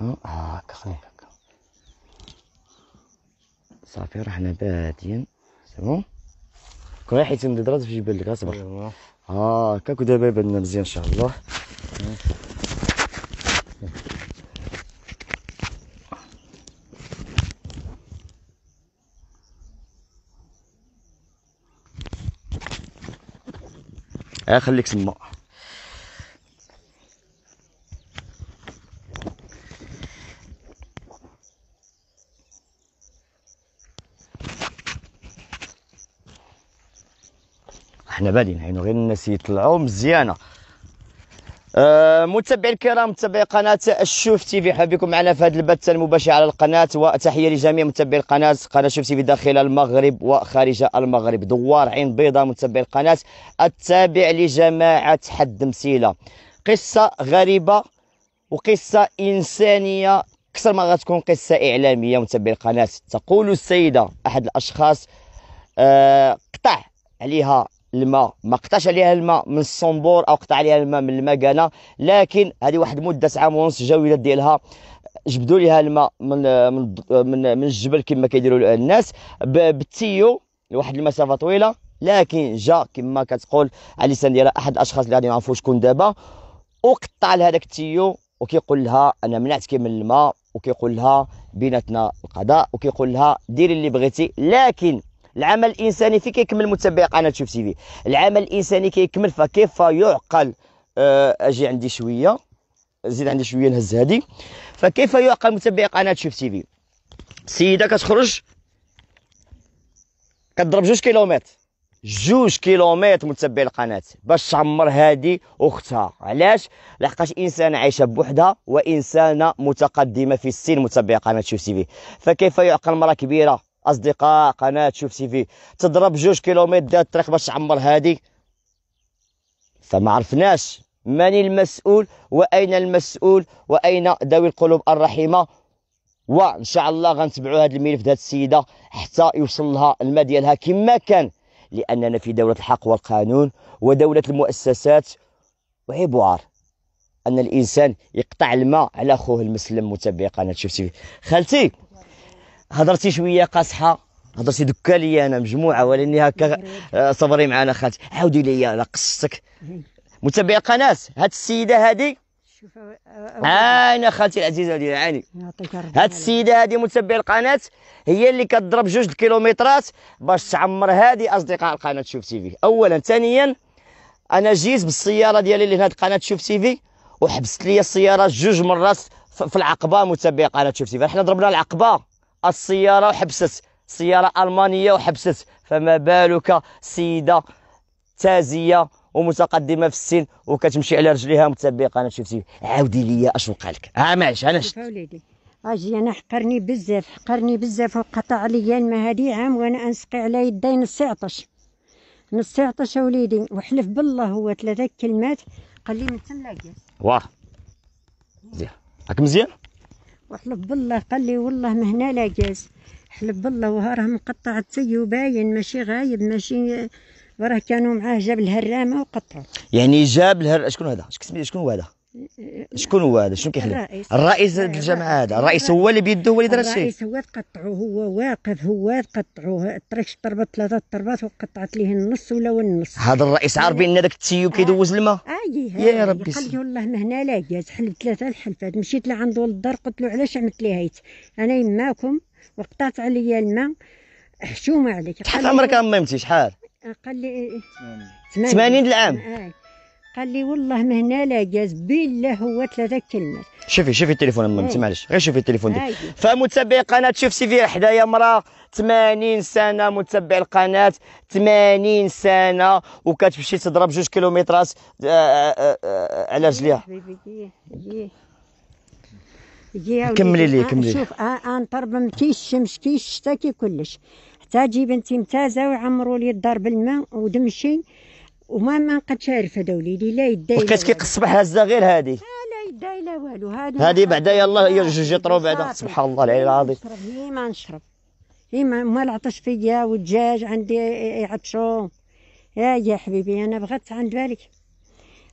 هاكا خلينا هاكا صافي رحنا بادين سي بون كون حيت مدد راسك في جبل لك اصبر هاكا آه، ودابا يبان لنا مزيان ان شاء الله اه خليك تما حنا بادين عين غير الناس يطلعوا مزيانه آه متابعي الكرام متابعي قناه الشوف تي في حبيكم معنا في هذا البث المباشر على القناه وتحيه لجميع متابعي القناه قناه شوف تي في داخل المغرب وخارج المغرب دوار عين بيضاء متابعي القناه التابع لجماعه حد مسيله قصه غريبه وقصه انسانيه اكثر ما غتكون قصه اعلاميه متابعي القناه تقول السيده احد الاشخاص آه قطع عليها الماء ما قطعش عليها الماء من الصنبور او قطع عليها الماء من المكانه لكن هذه واحد مده عام ونص الجوده ديالها جبدوا لها الماء من من من, الجبل كما كيديروا الناس بالتيو لواحد المسافه طويله لكن جا كما كتقول على لسان ديال احد الاشخاص اللي غادي ما شكون دابا وقطع لها داك التيو وكيقول لها انا منعتك من الماء وكيقول لها بيناتنا القضاء وكيقول لها ديري اللي بغيتي لكن العمل الانساني فين كيكمل متابعي قناه شوف تيفي في العمل الانساني كيكمل فكيف يعقل آه، اجي عندي شويه زيد عندي شويه نهز هذه فكيف يعقل متابعي قناه شوف تيفي في كتخرج كضرب جوج كيلومتر جوج كيلومتر متبع القناه باش تعمر هادي اختها علاش لحقاش انسانه عايشه بوحدها وانسانه متقدمه في السن متبع قناه شوف سي في فكيف يعقل مراه كبيره اصدقاء قناه شوف سي في تضرب جوج كيلومتر ديال الطريق باش تعمر هادي فما عرفناش من المسؤول واين المسؤول واين ذوي القلوب الرحيمه وان شاء الله غنتبعوا هذا الملف ديال السيده حتى يوصل لها الماء ديالها كما كان لاننا في دوله الحق والقانون ودوله المؤسسات وعبوار ان الانسان يقطع الماء على اخوه المسلم متابعي قناه شوف سي خالتي هضرتي شويه قاصحه هضرتي دكا لي انا مجموعه ولاني هكا آه، صبري معنا خالتي عاودي لي على قصتك متابعي القناه هاد السيده هادي شوف آه، آه، انا خالتي العزيزه ديالي عاني هاد السيده هادي متابعي القناه هي اللي كضرب جوج الكيلومترات باش تعمر هادي اصدقاء القناه شوف تي في اولا ثانيا انا جيت بالسياره ديالي اللي هاد القناه شوف تي في وحبست لي السياره جوج مرات في العقبه متابعي قناه شوف تي في حنا ضربنا العقبه السيارة وحبست سيارة ألمانية وحبست فما بالك سيدة تازية ومتقدمه في السن وكتمشي على رجليها متسابقه انا شفتي عاودي لي اش وقع لك ها آه، معليش انا شفت اجي انا حقرني بزاف حقرني بزاف وقطع عليا الماء هادي عام وانا انسقي على يدي نص عطش نص عطش اوليدي وحلف بالله هو ثلاثه كلمات قال لي من تما واه مزيان راك مزيان وحلف بالله قال لي والله مهنا لا جاز حلف بالله وها مقطع تي وباين ماشي غايب ماشي وراه كانوا معاه جاب الهرامه وقطعوا يعني جاب الهر شكون هذا شكون هذا شكون هو هذا شنو كيخدم الرئيس الرئيس الجامعه هذا الرئيس هو اللي بيده هو اللي دار الشيء الرئيس هو تقطعوا هو واقف هو تقطعوا الطريش طربت ثلاثه طربات وقطعت ليه النص ولا النص هذا الرئيس عارف ان هذاك التيو كيدوز آه. الماء آه، يا ربي قال والله ما هنا لا جات حلب ثلاثه الحلفات مشيت لعند ولد الدار قلت له علاش عملت لي هيت انا يماكم وقطعت عليا الماء حشومه عليك شحال عمرك امي شحال قال لي 80 80 العام آه. قال لي والله ما هنا لا جاز بالله هو ثلاثه كلمات شوفي شوفي التليفون ما معلش غير شوفي التليفون ديك فمتابعي القناه شوف سيفي حدايا مرة 80 سنه متبع القناه 80 سنه وكتمشي تضرب جوج كيلومترات آه، آه، آه، على رجليها كملي لي كملي شوف انطرب ما مكيش الشمس كي الشتا كي كلش حتى جي بنتي ممتازه وعمروا لي الدار بالماء ودمشي وماما ما نقدش دا وليدي لا يدي لا كيق الصباح هزه غير هذه آه، لا يدي لا والو هذه هذه بعدا يلاه يطرو بعدا سبحان الله العلي العظيم هي ما نشرب هي ما العطش فيا والدجاج عندي يعطشو يا آه، يا حبيبي انا بغيت عند بالك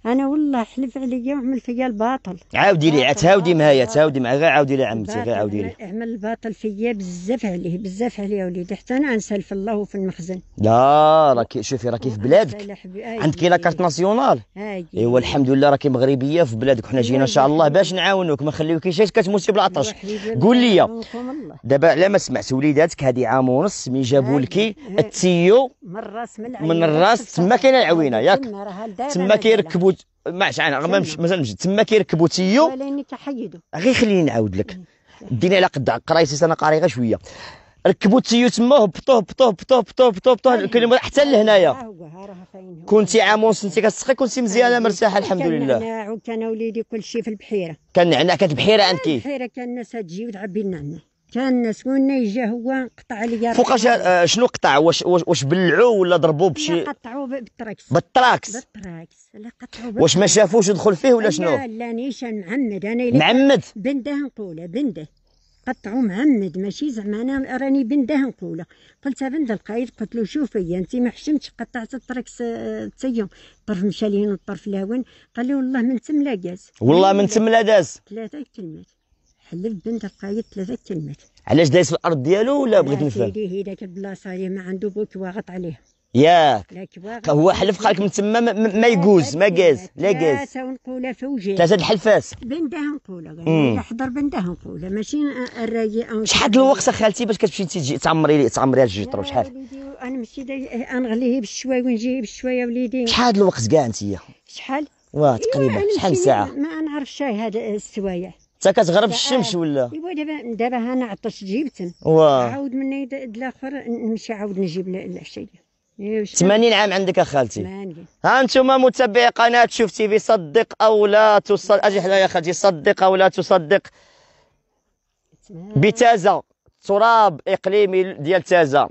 انا والله حلف عليا وعمل فيا الباطل عاودي لي تعاودي معايا تعاودي معايا غير عاودي لي عمتي غير عاودي لي عمل الباطل فيا بزاف عليه بزاف عليه وليدي حتى انا نسال في الله وفي المخزن لا راكي شوفي راكي في بلادك عندك لا كارت ناسيونال ايوا الحمد لله راكي مغربيه في بلادك وحنا جينا ان شاء الله باش نعاونوك ما نخليوكيش كتموتي بالعطش قول لي دابا على ما سمعت وليداتك هذه عام ونص من جابوا لك التيو من الراس من الراس تما كاينه العوينه ياك تما كيركبوا ما عرفتش انا ما مازال تما كيركبوا تيو لاني تحيدوا غير خليني نعاود لك إيه. ديني على قد قرايتي انا قاري غير شويه ركبوا تيو تما هبطوا هبطوا هبطوا هبطوا هبطوا هبطوا طيب. حتى لهنايا كنتي عام ونص كتسقي كنتي مزيانه طيب. مرتاحه الحمد لله كان انا وليدي كل شيء في البحيره كان نعناع كانت بحيره انت البحيره كان الناس تجي وتعبي النعناع كان سكوننا يجا هو قطع لي فوقاش آه، شنو قطع واش واش بلعوا ولا ضربوا بشي قطعوا بالتراكس بالتراكس بالتراكس لا قطعوا واش ما شافوش يدخل فيه ولا شنو لا لا نيشان معمد انا معمد بنده نقوله بنده قطعوا معمد ماشي زعما انا راني بنده نقوله قلت بنده القايد قلت له شوفي انت ما حشمتش قطعت التراكس آه، تيوم الطرف مشى لهنا الطرف لاون قال لي والله من تم لا داز والله من تم لا داز ثلاثه كلمات حلف بنت القايد ثلاثة كلمات علاش دايس في الارض ديالو ولا بغيت نفهم؟ سيدي هذاك البلاصه اللي ما عنده بوك واغط عليه ياك هو حلف قالك من تما ما يجوز ما جاز لا جاز ثلاثه ونقوله فوجي ثلاثه الحلفاس بنده نقوله حضر بنده نقوله ماشي الراية شحال الوقت خالتي باش كتمشي تجي تعمري لي تعمري الجيطرو شحال انا مشي غنغليه بالشويه ونجيه بالشويه وليدي شحال الوقت كاع انت شحال واه تقريبا إيه، شحال ساعه ما نعرفش هاد السوايع حتى كتغرب الشمس آه. ولا ايوا دابا دابا انا عطش جبت واه عاود مني الاخر نمشي عاود نجيب العشيه 80 عام عندك اخالتي 80 ها انتم متابعي قناه شوف تي في صدق او لا تصدق اجي حدايا اخالتي صدق او لا تصدق بتازا تراب اقليمي ديال تازا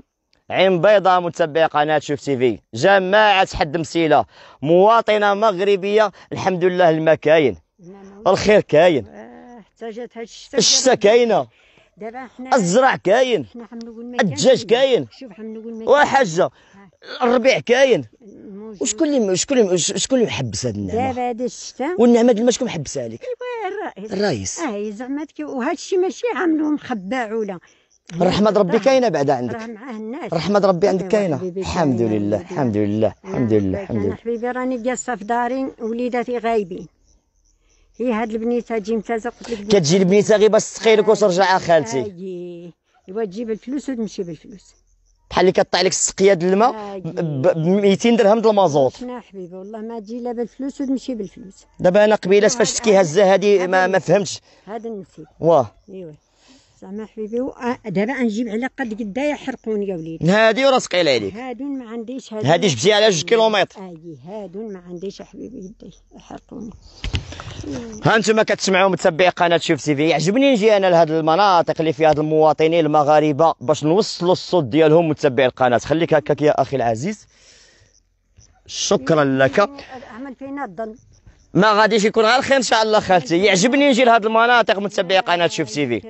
عين بيضاء متابعي قناه شوف تي في جماعه حد مسيله مواطنه مغربيه الحمد لله الماء كاين نعم. الخير كاين سجد الشتا كاينه دابا حنا الزرع كاين الدجاج كاين وحاجه الربيع كاين وشكون اللي شكون اللي شكون اللي محبس هاد النعمه دابا هاد الشتا والنعمه ديال شكون محبسها عليك الرئيس الرئيس اه زعما وهذا الشيء ماشي عاملو خباع ولا رحمة ربي كاينة بعدا عندك رحمة ربي عندك كاينة الحمد لله الحمد لله الحمد آه، لله الحمد لله حبيبي راني جالسة في داري وليداتي غايبين هي هاد البنيته تجي ممتازه قلت لك كتجي البنيته غير باش تسقي لك وترجع اخالتي ايوا تجيب الفلوس وتمشي بالفلوس بحال اللي كطلع لك السقيه ديال الماء ب 200 درهم ديال المازوط شنو حبيبي والله ما تجي لا بالفلوس وتمشي بالفلوس دابا انا قبيله فاش تكي هزه هذه ما, ما فهمتش هذا نسيت واه ايوا زعما حبيبي آه، دابا نجيب على قد قد يحرقوني يا وليدي هادي ورا ثقيله عليك هادون ما عنديش هادي جبتيها على جوج كيلومتر اي هادون ما عنديش حبيبي قداش يحرقوني ها انتم كتسمعوا متبعي قناه شوف سي في يعجبني نجي انا لهاد المناطق اللي فيها هاد المواطنين المغاربه باش نوصلوا الصوت ديالهم متبعي القناه خليك هكاك يا اخي العزيز شكرا لك عمل فينا الظلم ما غاديش يكون غير خير ان شاء الله خالتي يعجبني نجي لهاد المناطق متبعي قناه شوف تي في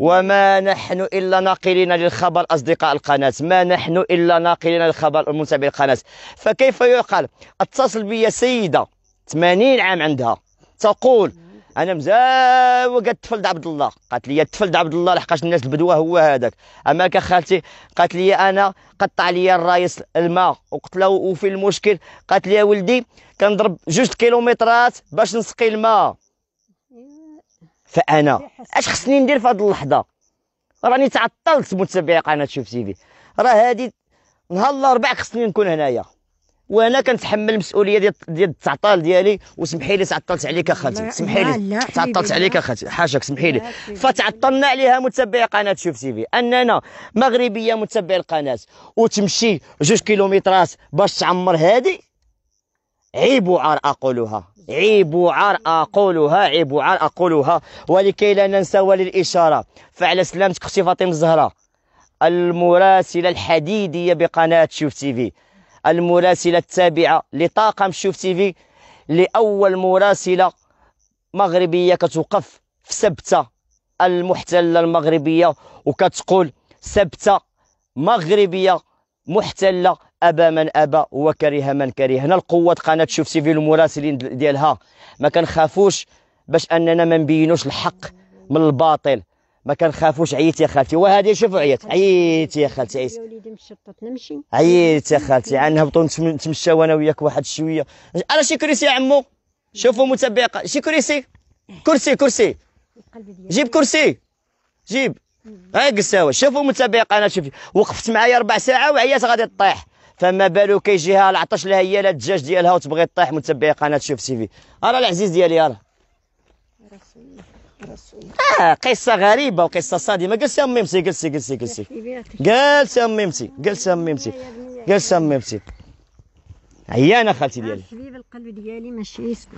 وما نحن الا ناقلين للخبر اصدقاء القناه ما نحن الا ناقلين للخبر متبعي القناه فكيف يقال اتصل بي سيده 80 عام عندها تقول انا مزاوق الطفل د عبد الله قالت لي الطفل د عبد الله لحقاش الناس البدوه هو هذاك اما كان خالتي قالت لي انا قطع لي الرايس الماء وقتلو وفي المشكل قالت لي يا ولدي كنضرب جوج كيلومترات باش نسقي الماء فانا اش خصني ندير في هذه اللحظه راني تعطلت متابعي قناه شوف سي في راه هذه نهار الاربعاء خصني نكون هنايا وانا كنتحمل المسؤوليه ديال ديال التعطال ديالي وسمحي لي تعطلت عليك اختي سمحي لي تعطلت عليك اختي حاشاك سمحي لي فتعطلنا عليها متابعي قناه شوف تي في اننا مغربيه متابعي القناه وتمشي جوج كيلومترات باش تعمر هادي عيب وعار اقولها عيب وعار اقولها عيب وعار اقولها ولكي لا ننسى وللاشاره فعلى سلامتك اختي فاطمه الزهراء المراسله الحديديه بقناه شوف تي في المراسلة التابعة لطاقم شوف تي في لأول مراسلة مغربية كتوقف في سبتة المحتلة المغربية وكتقول سبتة مغربية محتلة أبى من أبى وكره من كره هنا القوة قناة شوف سي في المراسلين ديالها ما كنخافوش باش أننا ما نبينوش الحق من الباطل ما كنخافوش عييت يا خالتي وهذه شوفوا عييت عييت يا خالتي عييت وليدي مشطط نمشي عييت يا خالتي نهبطوا نتمشاو انا وياك واحد شويه انا شي كرسي يا عمو شوفوا متابعي شي كرسي كرسي كرسي جيب كرسي جيب غير قساوه شوفوا متابعي انا شوف وقفت معايا ربع ساعه وعيات غادي تطيح فما بالو كيجيها العطش لها هي لا الدجاج ديالها وتبغي تطيح متابعي قناه شوف سي في العزيز ديالي أرى اه قصه غريبه وقصه صادمه جلسي امي مسي جلسي جلسي جلسي جلسي امي مسي جلسي امي مسي جلسي ميمسي هي انا خالتي ديالي حبيب القلب ديالي ماشي يسكت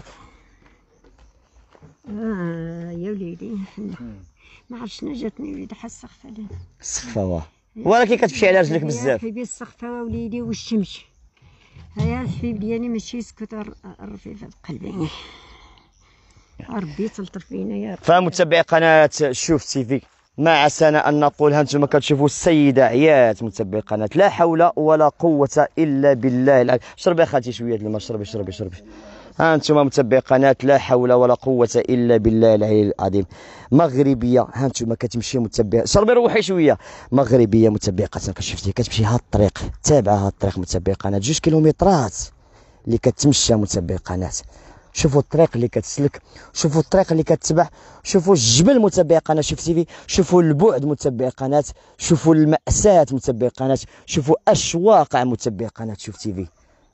اه يا وليدي ما عرفتش شنو جاتني وليدي حس السخفه السخفه ولكن كتمشي على رجلك بزاف حبيبي السخفه وليدي والشمش هيا الحبيب ديالي ماشي يسكت رفيفه قلبي ربي تلطف فينا يا رب فمتابعي قناه شوف تي في ما عسانا ان نقول هانتوما كتشوفوا السيده عيات متبعي قناه لا حول ولا قوه الا بالله العلي شربي اخاتي شويه الماء شربي شربي شربي ها انتم متابعي قناه لا حول ولا قوه الا بالله العلي العظيم مغربيه ها انتم كتمشي متبعي شربي روحي شويه مغربيه متبعي قناه شفتي كتمشي هاد الطريق تابعه هاد الطريق متبعي قناه جوج كيلومترات اللي كتمشى متبعي قناه شوفوا الطريق اللي كتسلك شوفوا الطريق اللي كتبع شوفوا الجبل متبع قناه شوف تيفي شوفوا البعد متبع قناه شوفوا الماساه متبع قناه شوفوا اش واقع قناه شوف تيفي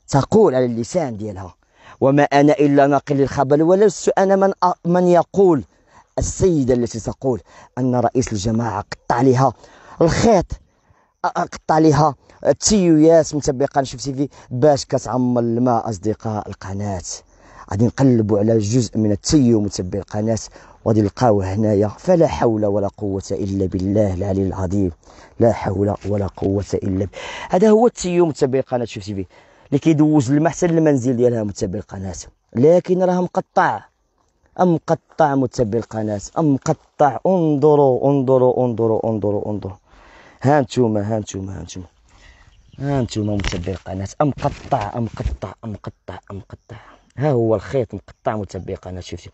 تقول على اللسان ديالها وما انا الا ناقل الخبر ولست انا من من يقول السيده التي تقول ان رئيس الجماعه قطع لها الخيط قطع لها ياس متابعي قناه شوف تيفي باش كتعمر الماء اصدقاء القناه غادي نقلبوا على جزء من التيوم وتبي القناه وغادي نلقاوه هنايا فلا حول ولا قوه الا بالله العلي العظيم لا حول ولا قوه الا هذا هو التيوم متبع القناه شفتي فيه اللي كيدوز الماء حتى المنزل ديالها متبع القناه لكن راه مقطع مقطع متبع القناه مقطع انظروا انظروا انظروا انظروا انظروا ها انتم ها انتم ها انتم ها انتم متبع القناه مقطع مقطع مقطع مقطع ها هو الخيط مقطع متبقى انا شفتي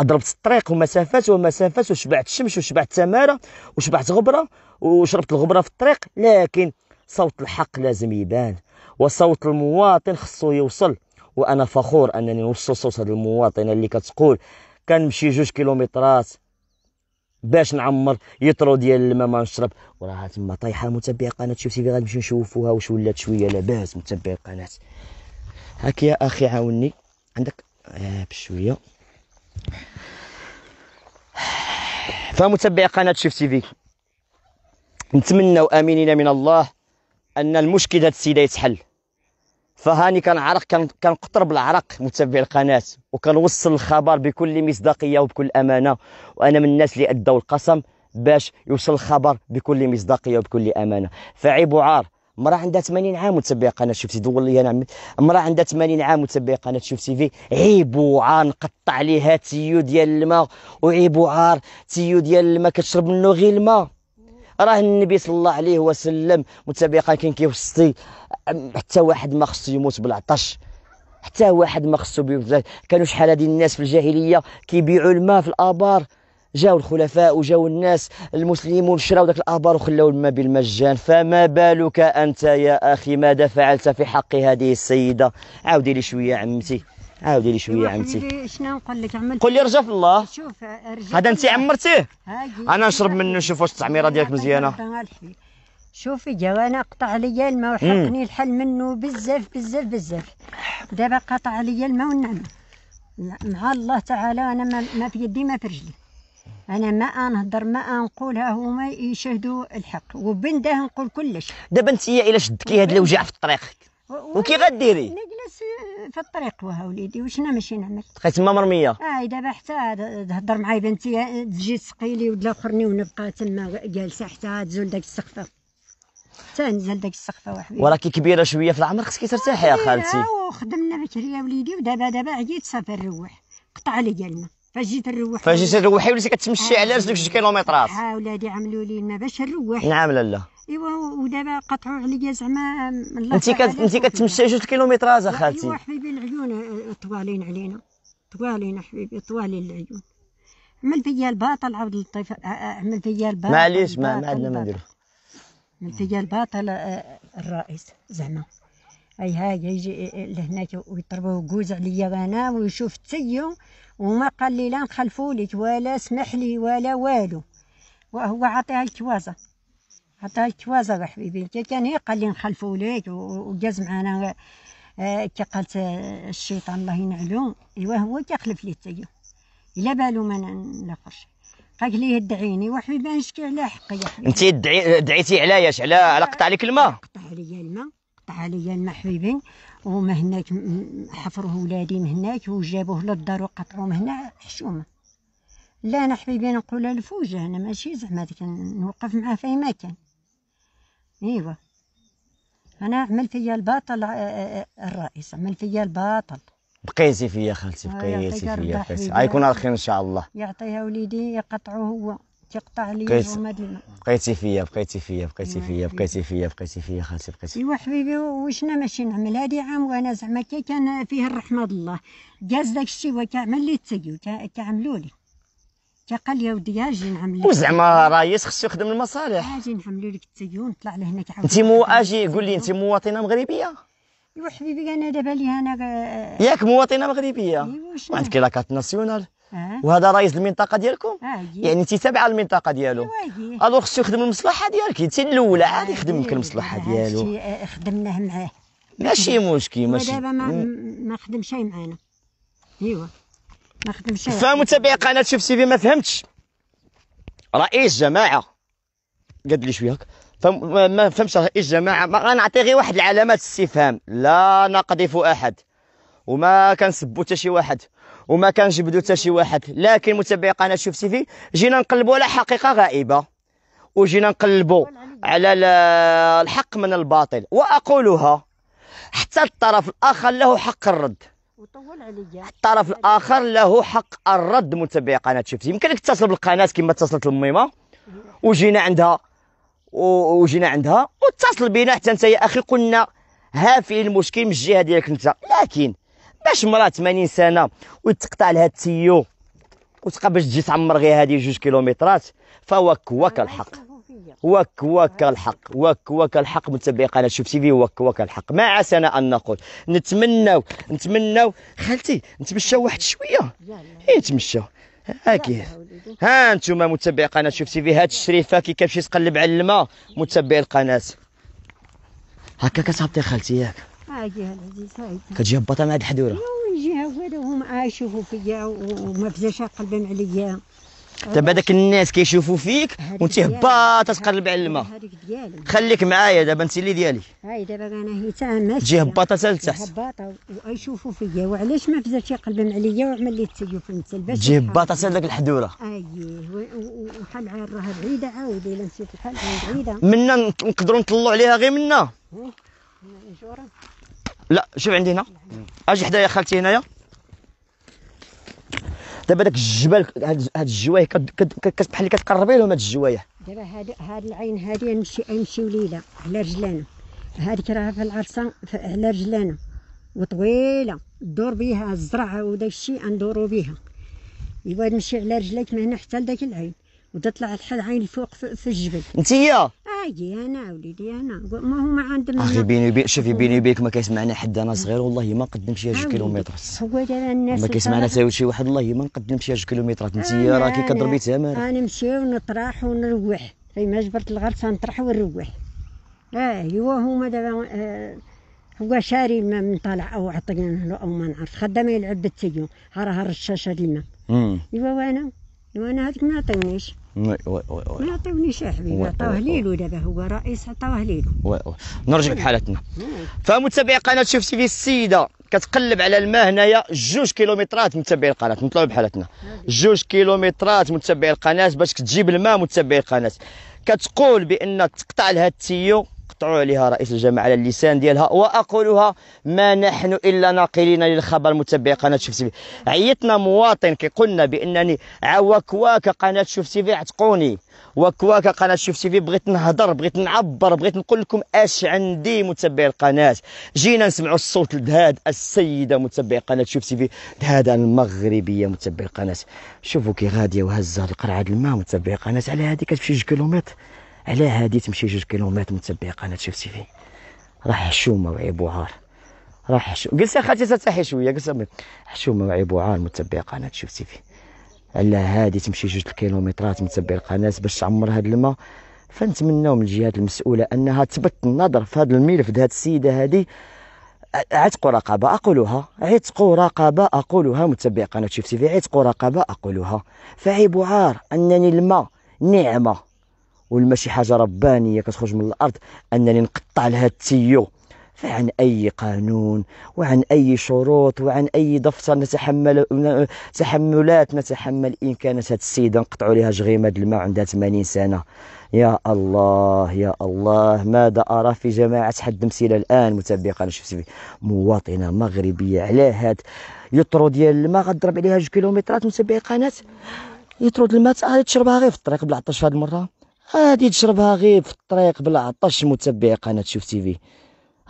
ضربت الطريق ومسافات ومسافات وشبعت الشمس وشبعت تماره وشبعت غبره وشربت الغبره في الطريق لكن صوت الحق لازم يبان وصوت المواطن خصو يوصل وانا فخور انني نوصل صوت هذه المواطنه اللي كتقول كنمشي جوج كيلومترات باش نعمر يطرو ديال الماء ما نشرب وراها تما طايحه متابعي قناه شفتي غادي نمشي نشوفوها واش ولات شويه لاباس متابعي قناه هاك يا اخي عاوني عندك آه بشويه فمتابعي قناه شيف تي في نتمنى وآمنين من الله ان المشكل السيده يتحل فهاني كنعرق كنقطر بالعرق متابعي القناه وكنوصل الخبر بكل مصداقيه وبكل امانه وانا من الناس اللي ادوا القسم باش يوصل الخبر بكل مصداقيه وبكل امانه فعيب وعار مرا عندها 80 عام وتسبي قناه شفتي دول لي انا نعم. مرا عندها 80 عام وتسبي قناه شفتي في عيب وعار نقطع ليها تيو ديال الماء وعيب وعار تيو ديال الماء كتشرب منه غير الماء راه النبي صلى الله عليه وسلم متسابقا كان كيوصي حتى واحد ما خصو يموت بالعطش حتى واحد ما خصو كانوا شحال هذه الناس في الجاهليه كيبيعوا الماء في الابار جاو الخلفاء وجاو الناس المسلمون شراو داك الابار وخلاو الماء بالمجان فما بالك انت يا اخي ماذا فعلت في حق هذه السيده عاودي لي شويه عمتي عاودي لي شويه عمتي شنو نقول لك عملت قولي رجع رجا في الله شوف هذا انت عمرتيه انا نشرب منه نشوف واش التعميره ديالك مزيانه شوفي جاو انا قطع عليا الماء وحقني الحل منه بزاف بزاف بزاف دابا قطع عليا الماء والنعمه مع الله تعالى انا ما في يدي ما في رجلي انا ما نهضر ما نقولها هما يشهدوا الحق وبنده نقول كلش دابا انت الا شدكي هذا هاد الوجع في الطريق وكي غديري نجلس في الطريق وها وليدي وشنا ماشي نعمل تبقى تما مرميه اه دابا حتى تهضر معايا بنتي تجي تسقي لي ولا خرني ونبقى تما جالسه حتى تزول داك السقفه حتى نزل داك السقفه وحبيبي وراكي كبيره شويه في العمر خصك ترتاحي يا خالتي وخدمنا بكري يا وليدي ودابا دابا عييت صافي نروح قطع لي قالنا فاش جيت نروح فاش جيت وليتي كتمشي آه. على رجلك جوج كيلومترات ها ولادي عملوا لي لنا باش نروح نعم لالا ايوا ودابا قطعوا عليا زعما انت انت كتمشي جوج كيلومترات اخالتي ايوا حبيبي العيون آه، طوالين علينا طوالين حبيبي طوالين العيون عمل فيا الباطل عبد اللطيف عمل آه، فيا الباطل معليش ما عندنا ما نديرو عمل فيا الباطل الرئيس زعما اي هاي يجي لهناك ويضربوه جوز عليا انا ويشوف تيو وما قال لي لا نخلفوا لك ولا سمح لي ولا والو وهو عطيها الكوازه عطيها الكوازه يا حبيبي كان هي قال لي نخلفوا لك وجاز معانا آه، كي قالت آه، الشيطان الله ينعلو ايوا هو كيخلف لي تيو الا بالو ما نخرج قالت لي دعيني وحبيبي نشكي على حقي انت دعيتي علاش على على قطع لك الماء قطع عليا الماء قطع عليا المحبيبين ومهناك حفروه ولادي من هناك وجابوه للدار وقطعوه من هنا حشومه لا انا حبيبي نقولها الفوجة انا ماشي زعما ديك نوقف معاه في مكان ايوا انا عمل فيا الباطل آه، آه، آه، الرئيس عمل فيا الباطل بقيتي فيا خالتي بقيتي فيا بقيتي غيكون على خير ان شاء الله يعطيها وليدي يقطعوه هو تيقطع لي الماء بقيتي فيا بقيتي فيا بقيتي فيا بقيتي فيا بقيتي فيا خالتي بقيتي ايوا حبيبي وشنا ماشي نعمل هادي عام وانا زعما كي كان فيه الرحمه د الله جاز داك الشيء وكامل لي تسيو كعملوا لي قال يا ودي اجي نعمل لك وزعما رئيس خصو يخدم المصالح اجي نعمل لك التيو ونطلع لهناك عاود انت مو اجي قول لي انت مواطنه مغربيه ايوا حبيبي انا دابا لي انا آه، ياك مواطنه مغربيه وعندك لاكارت ناسيونال آه. وهذا رئيس المنطقه ديالكم آه يعني تتابع المنطقه ديالو الو خصو يخدم المصلحه ديالك انت الاولى عاد اه، يخدم لك المصلحه اه، ديالو اه، خدمناه معاه ماشي مشكل ماشي ودابا ما ما خدم شي معانا ايوا ما خدم شي فمتابعي قناه شوف سي في ما فهمتش رئيس جماعه قد لي شويه هكا فما ما رئيس جماعه ما غنعطي غير واحد العلامات استفهام لا نقذف احد وما كنسبو حتى شي واحد وما كنجبدو حتى شي واحد لكن متابعي قناه شوف سيفي جينا نقلبوا على حقيقه غائبه وجينا نقلبوا على الحق من الباطل واقولها حتى الطرف الاخر له حق الرد وطول عليا الطرف الاخر له حق الرد متابعي قناه شوف يمكن لك تتصل بالقناه كما اتصلت الميمه وجينا عندها وجينا عندها واتصل بنا حتى انت يا اخي قلنا ها في المشكل من الجهه ديالك انت لكن باش مراه 80 سنه وتقطع لها التيو وتبقى باش تجي تعمر غير هذه جوج كيلومترات فوك وك الحق وك وك الحق وك وك الحق متابعي قناه شوف تي في وك وك الحق ما عسنا ان نقول نتمناو نتمناو خالتي نتمشاو واحد شويه ايه نتمشاو هاكي ها انتم متابعي قناه شوف تي في هاد الشريفه كي كتمشي تقلب على الماء متابعي القناه هكا كتهبطي خالتي ياك اجيها العزيز هاي كتجيها مع الحدوره ونجيها وهذا هما عاشوا فيا وما بزاش قلبهم عليا دابا داك الناس كيشوفوا فيك وانت هباطه تقلب على الماء خليك معايا دابا انت اللي ديالي هاي دابا انا هي ماشي تجي هباطه حتى لتحت هباطه ويشوفوا فيا وعلاش ما بزاش يقلبهم عليا وعمل لي التيوف انت باش تجي هباطه حتى لك الحدوره اييه وحال عين راها بعيده عاودي الا نسيت الحال بعيده منا نقدروا نطلعوا عليها غير منا لا شوف عندي هنا اجي حدايا خالتي هنايا دابا داك الجبل هاد الجوايه بحال اللي كتقربي لهم هاد الجوايه دابا هاد هاد العين هادي نمشي نمشيو ليله على رجلانه هاديك راها في العرسه على رجلانه وطويله دور بها الزرع وداك الشيء ندورو بها ايوا نمشي على رجليك من هنا حتى لداك العين وتطلع الحال عين فوق في الجبل انت اجي انا وليدي انا ما هو ما عندهم اخي بيني وبيك شوفي بيني وبينك ما كيسمعنا حد انا صغير والله ما نقد نمشي جوج كيلومتر هو الناس ما كيسمعنا حتى شي واحد والله ما نقد نمشي جوج كيلومتر انت آه، راكي كضربي تمارين انا نمشي ونطرح ونروح ما جبرت الغرس نطرح ونروح اه هو هما دابا آه، هو شاري ما من طالع او عطينا له او ما نعرف خدام يلعب بالتيو ها راه الرشاشه ديما ايوا وانا وانا هذيك ما عطينيش وي وي وي وي ما عطاونيش حبيبي عطاوه ليلو دابا هو رئيس عطاوه ليلو وي وي نرجع بحالتنا نعم. فمتابعي القناه شفتي في السيده كتقلب على الماء هنايا جوج كيلومترات متابعي القناه نطلعوا بحالتنا جوج كيلومترات متابعي القناه باش تجيب الماء متابعي القناه كتقول بان تقطع لها التيو يقطعوا عليها رئيس الجامعة على اللسان ديالها وأقولها ما نحن إلا ناقلين للخبر متابعي قناة شوف سيفي عيتنا مواطن كي قلنا بأنني عوكواك قناة شوف سيفي عتقوني وكواك قناة شوف سيفي بغيت نهضر بغيت نعبر بغيت نقول لكم اش عندي متبع القناة جينا نسمعوا الصوت لهاد السيدة متبع قناة شوف سيفي هذا المغربية متبع القناة شوفوا كي غادية وهزة القرعة الماء متبع القناة على هذه كتمشي جوج كيلومتر على هادي تمشي جوج كيلومتر متسبقه انا تشوف سيفي راه حشومه وعيب وعار راه حشو جلسه خالتي ترتاحي شويه جلسه حشومه وعيب وعار متسبقه انا تشوف سيفي على هادي تمشي جوج الكيلومترات متبعي القناه باش تعمر هاد الماء فنتمناو من الجهات المسؤوله انها تبت النظر في هذا الملف هاد السيده هادي عتق رقبة أقولها عتق رقبة أقولها متبع قناة شوف سيفي عتق رقبة أقولها فعيب عار أنني الماء نعمة ولما شي حاجه ربانيه كتخرج من الارض انني نقطع لها التيو فعن أي قانون وعن أي شروط وعن أي دفتر نتحمل تحملات نتحمل إن كانت هذه السيدة نقطعوا لها جغيمة الماء عندها 80 سنة يا الله يا الله ماذا أرى في جماعة حد مسيلة الآن متابقة أنا شفت مواطنة مغربية على هذا يطرو ديال الماء غضرب عليها جوج كيلومترات متابعي قناة يطرو الماء تشربها غير في الطريق بلا هذه المرة هادي تشربها غير في الطريق بالعطش متبعي قناه شوف تي في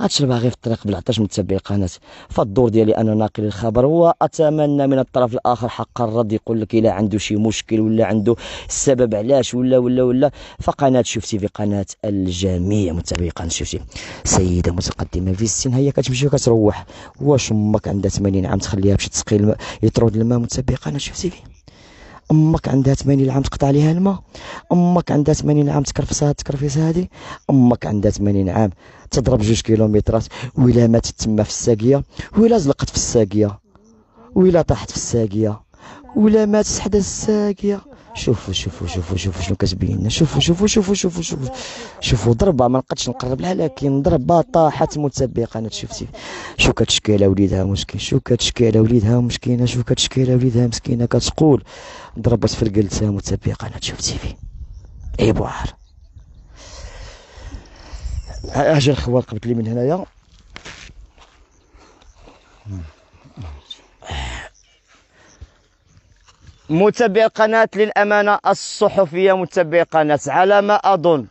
غتشربها غير في الطريق بالعطش متبعي قناه فالدور ديالي انا ناقل الخبر واتمنى من الطرف الاخر حق الرد يقول لك الا عنده شي مشكل ولا عنده السبب علاش ولا ولا ولا فقناه شوف تي في قناه الجميع متبعي قناه شوف تي سيده متقدمه في السن هي كتمشي وكتروح واش امك عندها 80 عام تخليها باش تسقي يطرد الماء متبعي قناه شوف تي في امك عندها 80 عام تقطع ليها الماء امك عندها 80 عام تكرفسها تكرفس هذه امك عندها 80 عام تضرب جوج كيلومترات ولا ماتت تما في الساقيه ولا زلقت في الساقيه ولا طاحت في الساقيه ولا ماتت حدا الساقيه شوفوا شوفوا شوفوا شوفوا شنو كتبين لنا شوفوا شوفوا شوفوا شوفوا شوفوا شوفوا ضربه ما لقيتش نقرب لها لكن ضربه طاحت متسابقه انا شفتي شو كتشكي على وليدها مسكين شو كتشكي على وليدها مسكينه شو كتشكي على وليدها مسكينه كتقول ضربت في الجلسه متسابقه انا شفتي في اي بوار اجي الخوار قبل لي من هنايا متابعي القناة للأمانة الصحفية متابعي القناة على ما أظن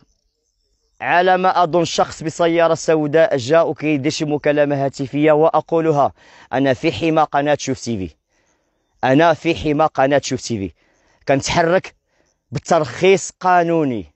على ما أظن شخص بسيارة سوداء جاء وكيدير شي مكالمة هاتفية وأقولها أنا في حما قناة شوف تيفي أنا في حما قناة شوف تيفي كنتحرك بترخيص قانوني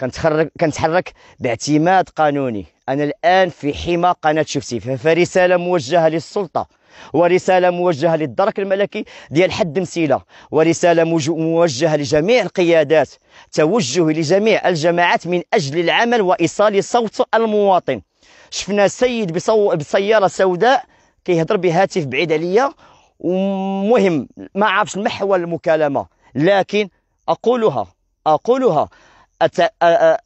كنتحرك كنتحرك باعتماد قانوني أنا الآن في حما قناة شوف تيفي فرسالة موجهة للسلطة ورسالة موجهة للدرك الملكي ديال حد مسيلة ورسالة موجهة لجميع القيادات توجه لجميع الجماعات من أجل العمل وإيصال صوت المواطن شفنا سيد بصو... بسيارة سوداء كيهضر بهاتف بعيد عليا ومهم ما عرفش محور المكالمة لكن أقولها أقولها أت... أ... أ...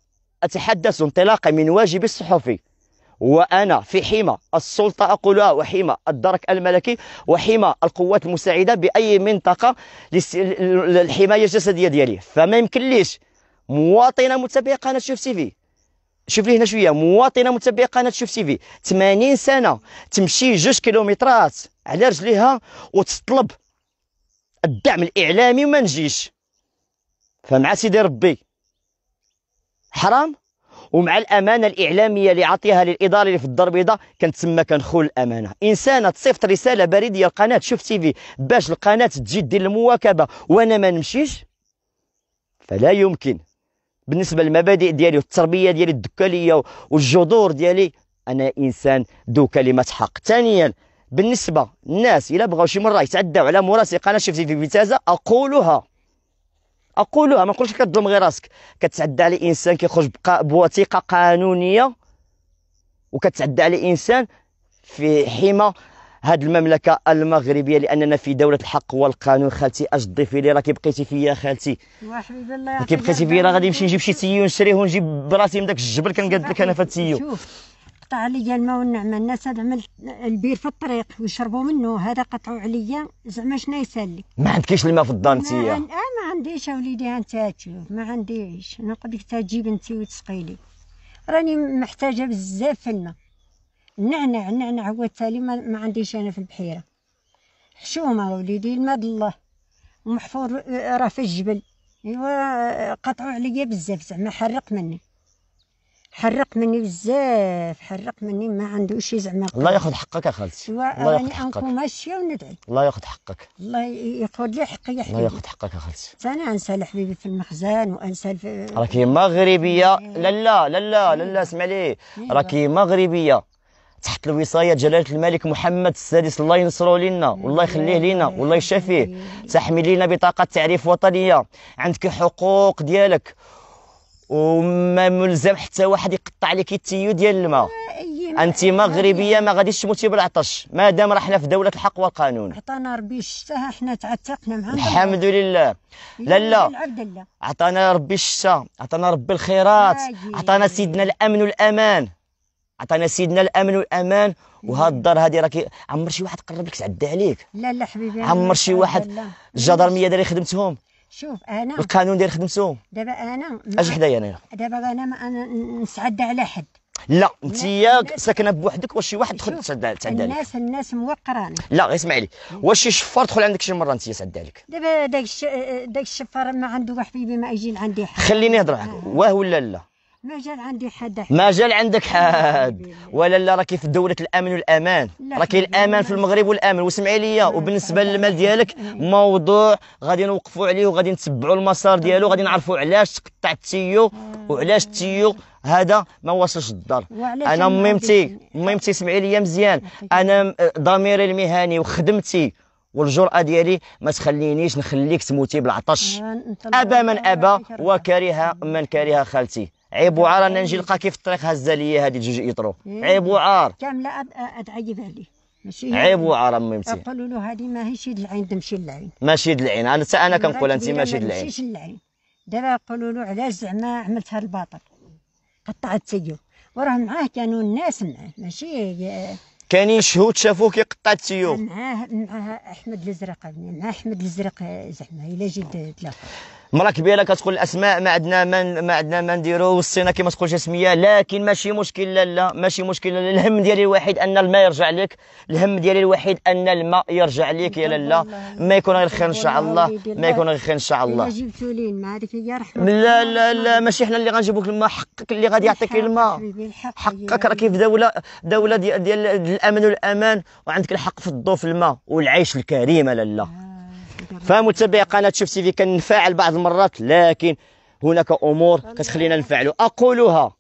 أتحدث انطلاقا من واجب الصحفي وأنا في حمى السلطة أقولها وحمى الدرك الملكي وحمى القوات المساعدة بأي منطقة للحماية الجسدية ديالي فما يمكنليش مواطنة متابعة قناة شوف سي في شوف لي هنا شويه مواطنه متابعه قناه شوف سي في 80 سنه تمشي جوج كيلومترات على رجليها وتطلب الدعم الاعلامي وما نجيش فمع سيدي ربي حرام ومع الامانه الاعلاميه اللي عطيها للاداره اللي في الدار البيضاء تما كنخول الامانه انسانه تصيفط رساله بريديه لقناه شوف تي في باش القناه تجي دير المواكبه وانا ما نمشيش فلا يمكن بالنسبه للمبادئ ديالي والتربيه ديالي الدكاليه والجذور ديالي انا انسان ذو كلمه حق ثانيا بالنسبه للناس الا بغاو شي مره يتعداو على مراسي قناه شفتي في بيتازا اقولها اقولها ما نقولش كتظلم غير راسك كتعدى على انسان كيخرج بوثيقه قانونيه وكتعدى على انسان في حمى هاد المملكه المغربيه لاننا في دوله الحق والقانون خالتي اش ضيفي لي راكي بقيتي فيا خالتي وحبيبي الله راكي بقيتي فيا راه غادي نمشي نجيب شي تيو نشريه ونجيب براسي من داك الجبل كنقاد لك انا في التيو قطع عليا الماء والنعمة الناس هذا عمل البير في الطريق ويشربوا منه هذا قطعوا عليا زعما شنو يسالي ما عندكيش الماء في الدار ما, عن... آه ما عنديش اوليدي انت ما عنديش انا قدك تجيب انت وتسقي لي راني محتاجه بزاف في الماء النعنع النعنع هو التالي ما, ما عنديش انا في البحيره حشومه اوليدي الماء الله ومحفور آه، راه في الجبل ايوا قطعوا عليا بزاف زعما حرق مني حرق مني بزاف حرق مني ما عندوش زعما الله ياخذ حقك يا خالتي الله ياخذ حقك انا ماشيه وندعي الله ياخذ حقك الله ياخذ لي حقي يا حبيبي الله ياخذ حقك يا خالتي انا انسى حبيبي في المخزن وانسى في راكي مغربيه إيه. لا لا لا لا لا, لا اسمع لي إيه. راكي مغربيه تحت الوصايه جلاله الملك محمد السادس الله ينصره لينا والله يخليه لينا إيه. والله يشافيه تحمل لينا بطاقه تعريف وطنيه عندك حقوق ديالك وما ملزم حتى واحد يقطع لك التيو ديال الماء آه، انت مغربيه ما غاديش تموتي بالعطش ما دام راه حنا في دوله الحق والقانون عطانا ربي الشتاء حنا تعتقنا معاه الحمد لله لا لا عطانا ربي الشتاء عطانا ربي الخيرات آه، عطانا سيدنا الامن والامان عطانا سيدنا الامن والامان وهاد الدار هادي راكي عمر شي واحد قرب لك تعدى عليك لا لا حبيبي عمر شي واحد الجدرميه داري خدمتهم شوف انا القانون ديال خدمتو دابا انا اجي حدايا انا دابا انا ما انا نسعد على حد لا انت ساكنه بوحدك واش شي واحد دخل تسعد عليك الناس الناس موقران لا غير اسمع لي واش شي شفار دخل عندك شي مره انت تسعد عليك دابا داك داك الشفار ما عنده حبيبي ما يجي لعندي حد خليني نهضر معاك آه. واه ولا لا ما جال عندي حد ما جال عندك حد ولا لا راكي في دوله الامن والامان راكي الامان في المغرب والامن واسمعي ليا وبالنسبه للمال ديالك موضوع غادي نوقفوا عليه وغادي نتبعوا المسار ديالو غادي نعرفوا علاش تقطع التيو آه. وعلاش التيو هذا ما وصلش الدار انا ميمتي ميمتي اسمعي ليا مزيان انا آه، ضميري المهني وخدمتي والجرأة ديالي ما تخلينيش نخليك تموتي بالعطش آه، أبى من أبى وكره من كره خالتي عيب وعار انا نجي إيه. نلقى كيف الطريق هزه ليا هذه جوج اطرو إيه. عيب وعار كامله اتعيبها عليه ماشي عيب وعار امي امتي قالوا له هذه ماهيش يد العين تمشي للعين ماشي يد العين انا انا كنقول انت ماشي يد العين ماشي للعين دابا قالوا له علاش زعما عملت هذا الباطل قطعت سيو وراه معاه كانوا الناس معاه ماشي كاينين شهود شافوه كيقطع التيوب معاه معاه احمد الازرق معاه احمد الازرق زعما الى جد تلاقى مرا كبيره كتقول الاسماء ما عندنا ما عندنا ما نديرو وصينا كما تقولش اسميه لكن ماشي مشكل لا لا ماشي مشكل لا الهم ديالي الوحيد ان الماء يرجع لك الهم ديالي الوحيد ان الماء يرجع لك يا لالا ما يكون غير خير ان شاء الله ما يكون غير خير ان شاء الله لا لا لا ماشي حنا اللي غنجيبوك الماء حقك اللي غادي يعطيك الماء حقك راكي في دوله دوله ديال الامن والامان وعندك الحق في الضوء في الماء والعيش الكريم لالا آه. فمتابعي قناة شوف تي في كنفعل بعض المرات لكن هناك أمور كتخلينا نفعلوا أقولها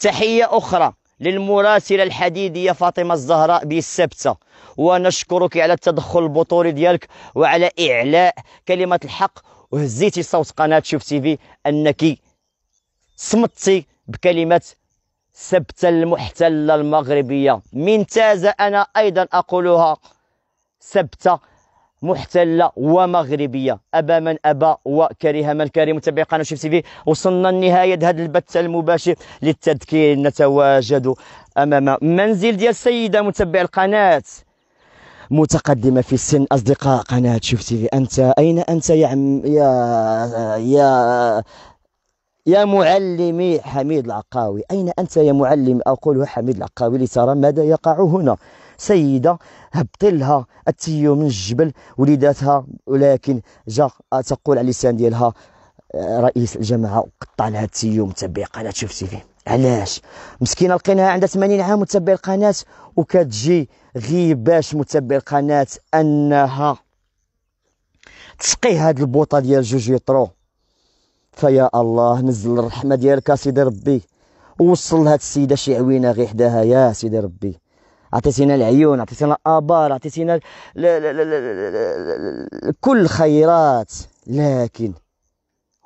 تحية أخرى للمراسلة الحديدية فاطمة الزهراء بالسبتة ونشكرك على التدخل البطولي ديالك وعلى إعلاء كلمة الحق وهزيتي صوت قناة شوف تي في أنك صمتي بكلمة سبتة المحتلة المغربية من تازة أنا أيضا أقولها سبتة محتلة ومغربية أبى من أبى وكره من كره متابعي قناة شيف تي في وصلنا لنهاية هذا البث المباشر للتذكير نتواجد أمام منزل ديال السيدة متابعي القناة متقدمة في السن أصدقاء قناة شيف تي في أنت أين أنت يا عم يا يا يا معلمي حميد العقاوي أين أنت يا معلم أقول حميد العقاوي لترى ماذا يقع هنا سيده هبط لها التيو من الجبل وليداتها ولكن جا تقول على اللسان ديالها آه، رئيس الجماعه وقطع لها التيو متبع قناه شفتي فيه علاش مسكينه لقيناها عندها 80 عام متبع القناه وكتجي غير باش متبع القناه انها تسقي هاد البوطه ديال جوج يطرو فيا الله نزل الرحمه ديالك سيدي ربي وصل هاد السيده شي عوينه غير حداها يا سيدي ربي عطيتينا العيون عطيتينا الابار عطيتينا كل الخيرات لكن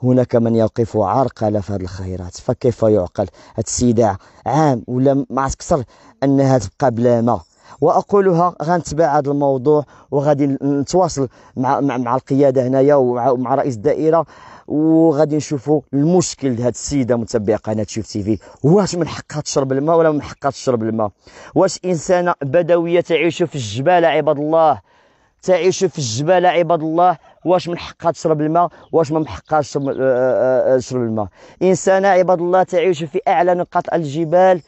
هناك من يوقف عرقلة في هذه الخيرات فكيف يعقل هاد السيدة عام ولا ما كثر انها تبقى بلا ما واقولها غنتبع هذا الموضوع وغادي نتواصل مع مع, مع القياده هنايا ومع رئيس الدائره وغادي نشوفوا المشكل هذه السيده متبعه قناه شوف تي في واش من حقها تشرب الماء ولا من حقها تشرب الماء واش انسانه بدويه تعيش في الجبال عباد الله تعيش في الجبال عباد الله واش من حقها تشرب الماء واش ما من حقها تشرب الماء انسانه عباد الله تعيش في اعلى نقاط الجبال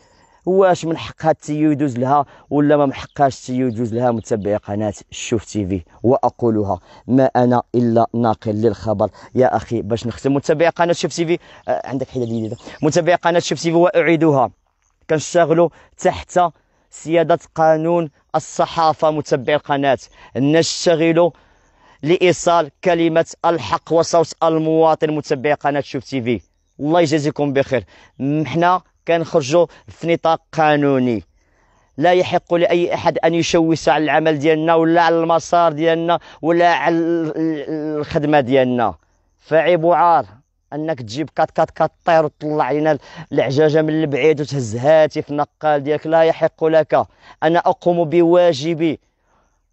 واش من حقها التيو يدوز لها ولا ما من حقهاش التيو يدوز لها متابعي قناه شوف تي في واقولها ما انا الا ناقل للخبر يا اخي باش نختم متابعي قناه شوف تي في آه عندك حيله جديده متابعي قناه شوف تي في واعيدها كنشتغلوا تحت سياده قانون الصحافه متابعي القناه نشتغلوا لايصال كلمه الحق وصوت المواطن متابعي قناه شوف تي في الله يجازيكم بخير حنا كنخرجوا في نطاق قانوني لا يحق لاي احد ان يشوش على العمل ديالنا ولا على المسار ديالنا ولا على الخدمه ديالنا فعيب وعار انك تجيب كات كات كات طير وتطلع لنا العجاجه من البعيد وتهز هاتف نقال ديالك لا يحق لك انا اقوم بواجبي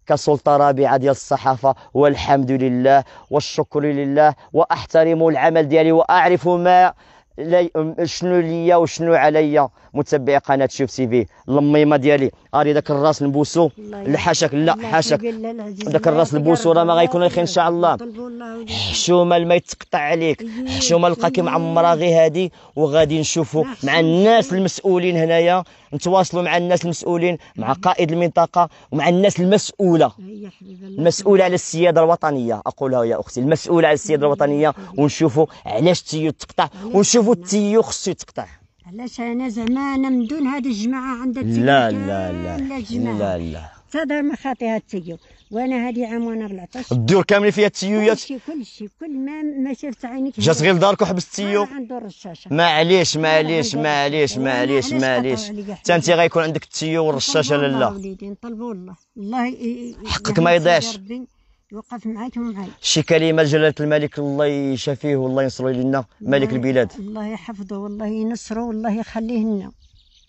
كسلطة رابعة ديال الصحافة والحمد لله والشكر لله وأحترم العمل ديالي وأعرف ما شنو ليا وشنو عليا متبعي قناه شوف سي في الميمه ديالي اري داك الراس نبوسو الحاشاك لا حاشاك داك الراس نبوسو راه ما غيكون خير ان شاء الله حشومه الما يتقطع عليك حشومه لقاكي معمره غير هادي وغادي نشوفوا مع الناس المسؤولين هنايا نتواصلوا مع الناس المسؤولين مع قائد المنطقه ومع الناس المسؤوله المسؤوله على السياده الوطنيه اقولها يا اختي المسؤوله على السياده الوطنيه ونشوفوا علاش التيوت تقطع ونشوفوا شوفوا التيو خصو يتقطع علاش انا زعما انا من دون هذه الجماعه عندها لا لا لا لا لا ما خاطيها التيو وانا هذه عام وانا بالعطش الدور كامل فيها التيويات كلشي كلشي كل ما ما شفت عينيك جات غير لدارك وحبس التيو عنده الرشاشه معليش معليش معليش معليش معليش حتى انت غيكون عندك التيو والرشاشه لا لا وليدي نطلبوا الله الله حقك يعني ما يضيعش يوقف معاك معايا شي كلمه لجلاله الملك الله يشافيه والله ينصروا لنا ملك البلاد الله يحفظه والله ينصره والله يخليه لنا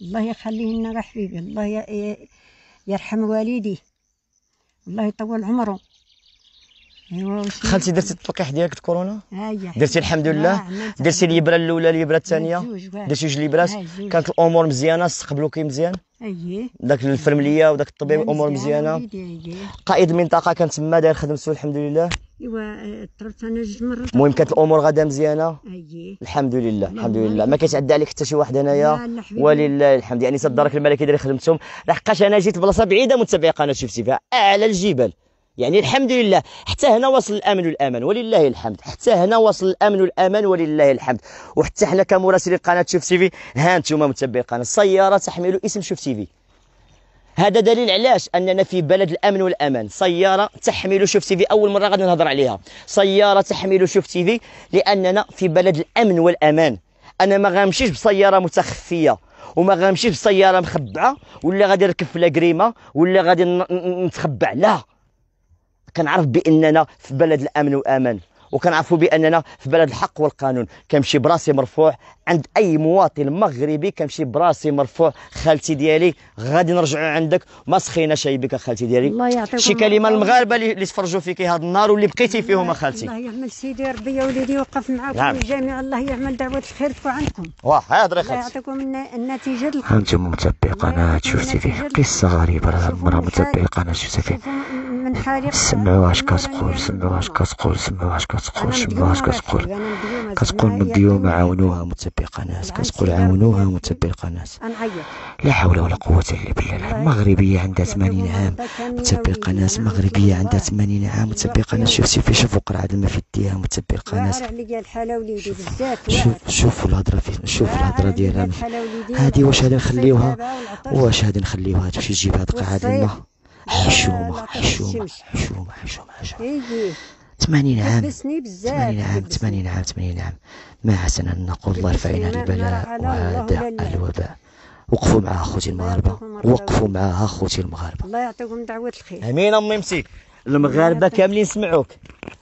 الله يخليه لنا حبيبي الله يرحم والديه الله يطول عمره أيوة، خالتي درتي التلقيح ديالك كورونا درتي الحمد لله درتي الابره الاولى الابره الثانيه درتي جوج الابرات كانت الامور مزيانه استقبلوك مزيان اييه داك الفرمليه وداك الطبيب الامور مزيانه قائد المنطقه كان تما داير خدمته الحمد لله ايوا ضربت انا جوج مرات المهم كانت الامور غدا مزيانه اييه الحمد لله الحمد لله ما كيتعدى عليك حتى شي واحد هنايا ولله الحمد يعني تدارك الملكي داير خدمتهم لحقاش انا جيت لبلاصه بعيده متابعه قناه شفتي فيها اعلى الجبال يعني الحمد لله حتى هنا وصل الامن والامان ولله الحمد حتى هنا وصل الامن والامان ولله الحمد وحتى حنا كمراسلين قناه شوف تي في ها انتم متبعي القناه سياره تحمل اسم شوف تي في هذا دليل علاش اننا في بلد الامن والامان سياره تحمل شوف تي في اول مره غادي نهضر عليها سياره تحمل شوف تي في لاننا في بلد الامن والامان انا ما غنمشيش بسياره متخفيه وما غنمشيش بسياره مخبعه ولا غادي نركب في لاكريما كريمه ولا غادي نتخبع لا كنعرف باننا في بلد الامن وامان وكنعرفوا باننا في بلد الحق والقانون كنمشي براسي مرفوع عند اي مواطن مغربي كنمشي براسي مرفوع خالتي ديالي غادي نرجعوا عندك ما سخينا شي بك خالتي ديالي الله شي كلمه للمغاربه اللي تفرجوا فيك هذا النهار واللي بقيتي فيهم خالتي الله يعمل سيدي ربي يا وليدي وقف معاكم نعم. الجميع الله يعمل دعوه الخير تكون عندكم واه هضري خالتي يعطيكم النتيجه انتم متبع قناه شفتي فيه قصه غريبه مرة متبع قناه شفتي فيه سمعوا اش كتقول سمعوا اش كتقول سمعوا اش كتقول كتقولش باش كتقول كتقول مضيو عاونوها متبقى ناس كتقول عاونوها متبقى ناس لا حول ولا قوة الا بالله مغربية عندها 80 عام متبقى ناس مغربية عندها 80 عام متبقى ناس شوف شوف شوف قرعة ما في يديها متبقى ناس شوف شوف الهضرة في شوف الهضرة ديالها هذه واش هذه نخليوها واش هذه نخليوها تمشي تجيب هاد قرعة الماء حشومة حشومة حشومة حشومة إيه، حشومة إيه. 80 عام 80 عام 80 عام 80 عام ما حسنا نقول الله يرفع علينا البلاء وهذا الوباء وقفوا معها اخوتي المغاربه وقفوا معها اخوتي المغاربه الله يعطيكم دعوه الخير امين امي مسي المغاربه كاملين سمعوك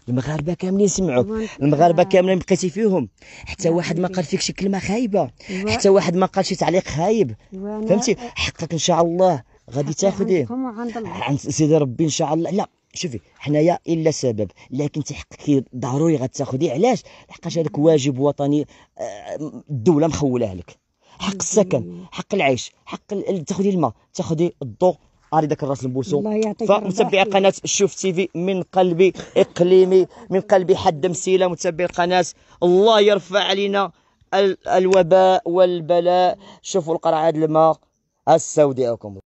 المغاربه كاملين سمعوك المغاربه كاملين بقيتي فيهم حتى واحد ما قال فيك شي كلمه خايبه حتى واحد ما قال شي تعليق خايب فهمتي حقك ان شاء الله غادي تاخذيه عند سيدي ربي ان شاء الله لا شوفي حنايا الا سبب لكن تحقك ضروري غتاخدي علاش لحقاش هذاك واجب وطني آه، الدوله مخولاه لك حق السكن حق العيش حق تاخدي الماء تاخدي الضوء اري داك الراس البوسو فمتابعي قناه شوف تي في من قلبي اقليمي من قلبي حد مسيله متابعي القناه الله يرفع علينا الوباء والبلاء شوفوا القرعه الماء السوداءكم